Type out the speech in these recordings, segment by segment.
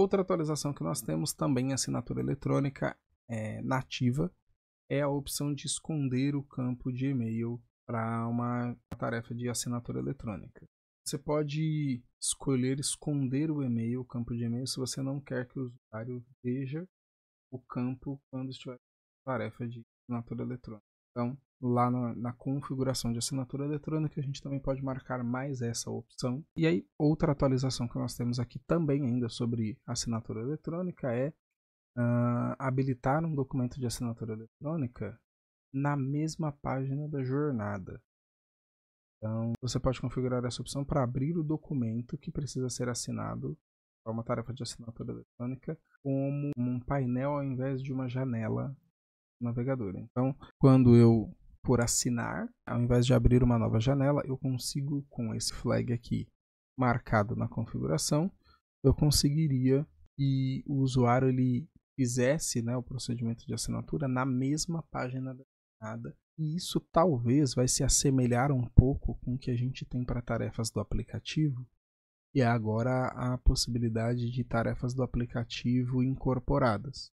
Outra atualização que nós temos também em assinatura eletrônica é, nativa é a opção de esconder o campo de e-mail para uma tarefa de assinatura eletrônica. Você pode escolher esconder o e-mail, o campo de e-mail, se você não quer que o usuário veja o campo quando estiver na tarefa de assinatura eletrônica. Então, lá na, na, configuração de assinatura eletrônica, a gente também pode marcar mais essa opção. E aí, outra atualização que nós temos aqui também ainda sobre assinatura eletrônica é uh, habilitar um documento de assinatura eletrônica na mesma página da jornada. Então, você pode configurar essa opção para abrir o documento que precisa ser assinado para é uma tarefa de assinatura eletrônica como um painel ao invés de uma janela navegador. Então, quando eu por assinar, ao invés de abrir uma nova janela, eu consigo com esse flag aqui marcado na configuração, eu conseguiria que o usuário ele fizesse né, o procedimento de assinatura na mesma página destinada. E isso talvez vai se assemelhar um pouco com o que a gente tem para tarefas do aplicativo, que é agora a possibilidade de tarefas do aplicativo incorporadas.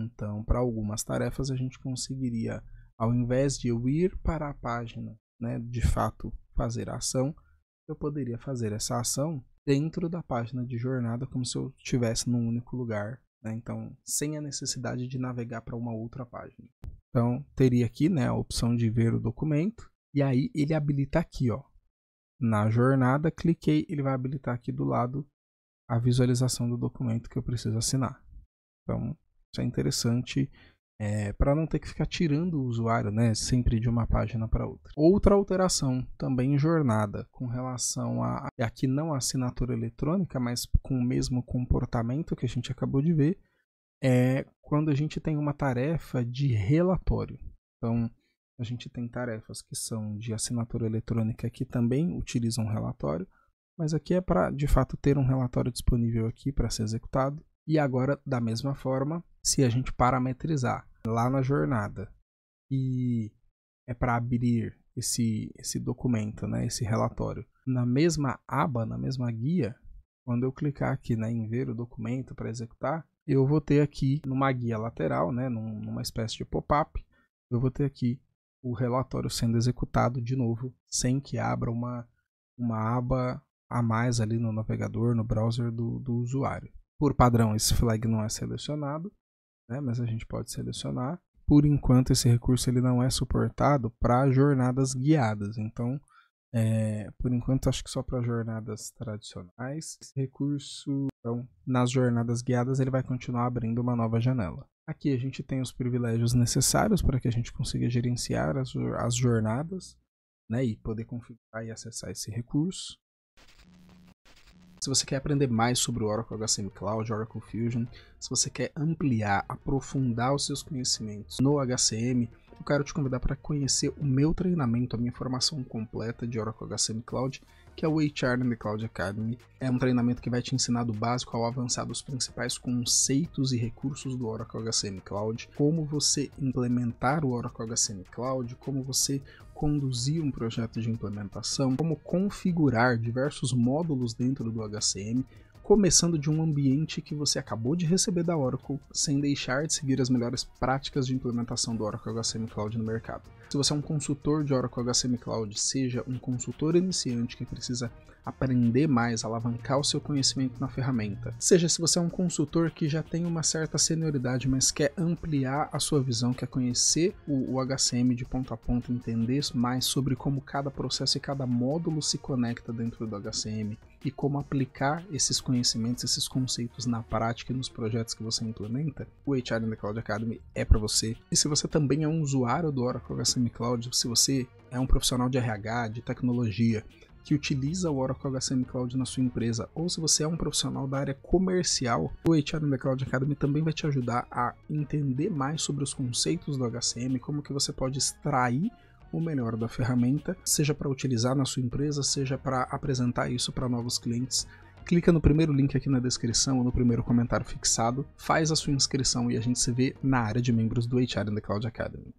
Então, para algumas tarefas a gente conseguiria, ao invés de eu ir para a página, né, de fato fazer a ação, eu poderia fazer essa ação dentro da página de jornada, como se eu estivesse num único lugar, né? então sem a necessidade de navegar para uma outra página. Então, teria aqui né, a opção de ver o documento, e aí ele habilita aqui, ó. Na jornada, cliquei, ele vai habilitar aqui do lado a visualização do documento que eu preciso assinar. Então, é interessante é, para não ter que ficar tirando o usuário né, sempre de uma página para outra. Outra alteração, também em jornada, com relação a aqui não a assinatura eletrônica, mas com o mesmo comportamento que a gente acabou de ver, é quando a gente tem uma tarefa de relatório. Então, a gente tem tarefas que são de assinatura eletrônica que também utilizam relatório, mas aqui é para de fato ter um relatório disponível aqui para ser executado e agora, da mesma forma, se a gente parametrizar lá na jornada e é para abrir esse, esse documento, né, esse relatório, na mesma aba, na mesma guia, quando eu clicar aqui né, em ver o documento para executar, eu vou ter aqui numa guia lateral, né, numa espécie de pop-up, eu vou ter aqui o relatório sendo executado de novo, sem que abra uma, uma aba a mais ali no navegador, no browser do, do usuário. Por padrão, esse flag não é selecionado, né? mas a gente pode selecionar. Por enquanto, esse recurso ele não é suportado para jornadas guiadas. Então, é, por enquanto, acho que só para jornadas tradicionais. Esse recurso, então, nas jornadas guiadas, ele vai continuar abrindo uma nova janela. Aqui a gente tem os privilégios necessários para que a gente consiga gerenciar as, as jornadas né, e poder configurar e acessar esse recurso. Se você quer aprender mais sobre o Oracle HCM Cloud, Oracle Fusion, se você quer ampliar, aprofundar os seus conhecimentos no HCM, eu quero te convidar para conhecer o meu treinamento, a minha formação completa de Oracle HCM Cloud, que é o HR in the Cloud Academy. É um treinamento que vai te ensinar do básico ao avançado os principais conceitos e recursos do Oracle HCM Cloud, como você implementar o Oracle HCM Cloud, como você conduzir um projeto de implementação, como configurar diversos módulos dentro do HCM, começando de um ambiente que você acabou de receber da Oracle, sem deixar de seguir as melhores práticas de implementação do Oracle HCM Cloud no mercado. Se você é um consultor de Oracle HCM Cloud, seja um consultor iniciante que precisa aprender mais, alavancar o seu conhecimento na ferramenta. Seja se você é um consultor que já tem uma certa senioridade, mas quer ampliar a sua visão, quer conhecer o, o HCM de ponta a ponta, entender mais sobre como cada processo e cada módulo se conecta dentro do HCM, e como aplicar esses conhecimentos, esses conceitos na prática e nos projetos que você implementa, o HR in the Cloud Academy é para você. E se você também é um usuário do Oracle HCM Cloud, se você é um profissional de RH, de tecnologia, que utiliza o Oracle HCM Cloud na sua empresa, ou se você é um profissional da área comercial, o HR in the Cloud Academy também vai te ajudar a entender mais sobre os conceitos do HCM, como que você pode extrair o melhor da ferramenta, seja para utilizar na sua empresa, seja para apresentar isso para novos clientes. Clica no primeiro link aqui na descrição ou no primeiro comentário fixado, faz a sua inscrição e a gente se vê na área de membros do HR in the Cloud Academy.